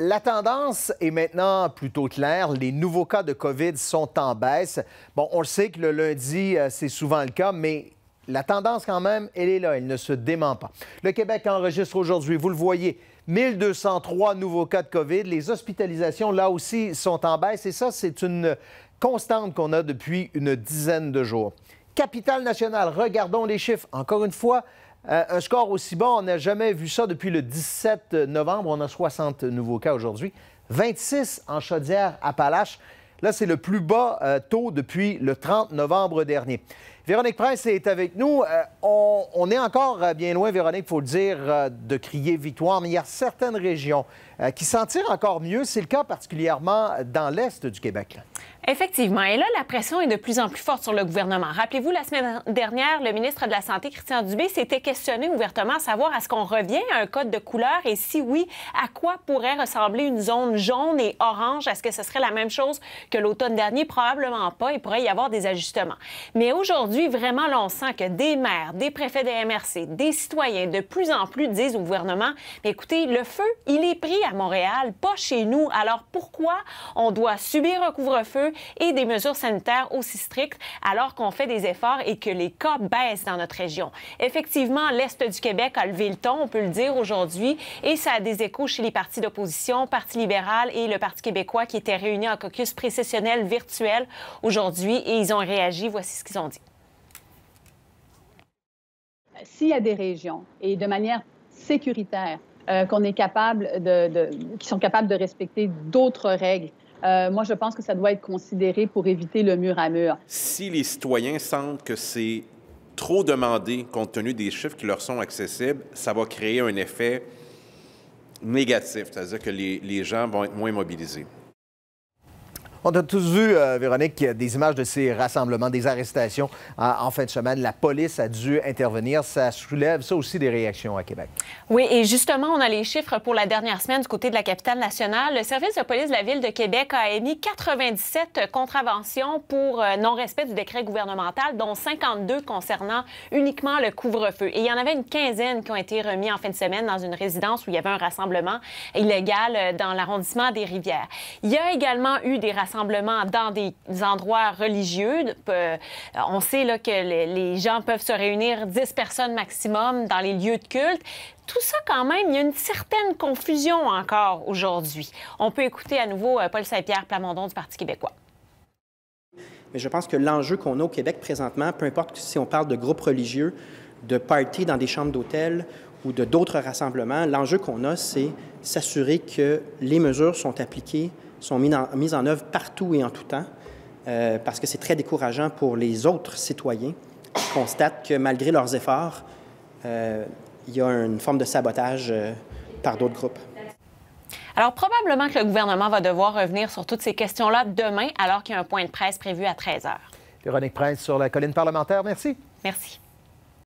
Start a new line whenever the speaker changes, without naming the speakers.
La tendance est maintenant plutôt claire. Les nouveaux cas de COVID sont en baisse. Bon, on le sait que le lundi, euh, c'est souvent le cas, mais la tendance quand même, elle est là, elle ne se dément pas. Le Québec enregistre aujourd'hui, vous le voyez, 1203 nouveaux cas de COVID. Les hospitalisations, là aussi, sont en baisse et ça, c'est une constante qu'on a depuis une dizaine de jours. Capitale nationale, regardons les chiffres. Encore une fois, euh, un score aussi bon, on n'a jamais vu ça depuis le 17 novembre. On a 60 nouveaux cas aujourd'hui. 26 en Chaudière-Appalaches. Là, c'est le plus bas euh, taux depuis le 30 novembre dernier. Véronique Prince est avec nous. Euh, on, est encore euh, bien loin, Véronique, il faut le dire, euh, de crier victoire, mais il y a certaines régions qui s'en tirent encore mieux. C'est le cas particulièrement dans l'Est du Québec.
Effectivement. Et là, la pression est de plus en plus forte sur le gouvernement. Rappelez-vous, la semaine dernière, le ministre de la Santé, Christian Dubé, s'était questionné ouvertement à savoir est-ce qu'on revient à un code de couleur et si oui, à quoi pourrait ressembler une zone jaune et orange? Est-ce que ce serait la même chose que l'automne dernier? Probablement pas. Il pourrait y avoir des ajustements. Mais aujourd'hui, vraiment, là, on sent que des maires, des préfets des MRC, des citoyens, de plus en plus disent au gouvernement, écoutez, le feu, il est pris à Montréal, pas chez nous. Alors pourquoi on doit subir un couvre-feu et des mesures sanitaires aussi strictes alors qu'on fait des efforts et que les cas baissent dans notre région? Effectivement, l'Est du Québec a levé le ton, on peut le dire aujourd'hui, et ça a des échos chez les partis d'opposition, Parti libéral et le Parti québécois qui étaient réunis en caucus précessionnel virtuel aujourd'hui et ils ont réagi. Voici ce qu'ils ont dit s'il y a des régions, et de manière sécuritaire, euh, qu'on est qui sont capables de respecter d'autres règles, euh, moi, je pense que ça doit être considéré pour éviter le mur à
mur. Si les citoyens sentent que c'est trop demandé compte tenu des chiffres qui leur sont accessibles, ça va créer un effet négatif, c'est-à-dire que les gens vont être moins mobilisés.
On a tous vu, euh, Véronique, euh, des images de ces rassemblements, des arrestations en, fin de semaine. La police a dû intervenir. Ça soulève, ça aussi, des réactions à Québec.
Oui, et justement, on a les chiffres pour la dernière semaine du côté de la capitale nationale. Le service de police de la Ville de Québec a émis 97 contraventions pour euh, non-respect du décret gouvernemental, dont 52 concernant uniquement le couvre-feu. Et il y en avait une quinzaine qui ont été remis en fin de semaine dans une résidence où il y avait un rassemblement illégal dans l'arrondissement des Rivières. Il y a également eu des rassemblements rassemblements dans des endroits religieux. Euh, on sait que les gens peuvent se réunir 10 personnes maximum dans les lieux de culte. Tout ça, quand même, il y a une certaine confusion encore aujourd'hui. On peut écouter à nouveau euh, Paul Saint-Pierre Plamondon du Parti québécois.
Mais je pense que l'enjeu qu'on a au Québec présentement, peu importe si on parle de groupes religieux, de parties dans des chambres d'hôtel ou de d'autres rassemblements, l'enjeu qu'on a, c'est s'assurer que les mesures sont appliquées sont mises en, œuvre partout et en tout temps, euh, parce que c'est très décourageant pour les autres citoyens qui constatent que malgré leurs efforts, euh, il y a une forme de sabotage euh, par d'autres groupes.
Alors, probablement que le gouvernement va devoir revenir sur toutes ces questions-là demain, alors qu'il y a un point de presse prévu à 13 h.
Véronique Prince sur la colline parlementaire, merci.
Merci.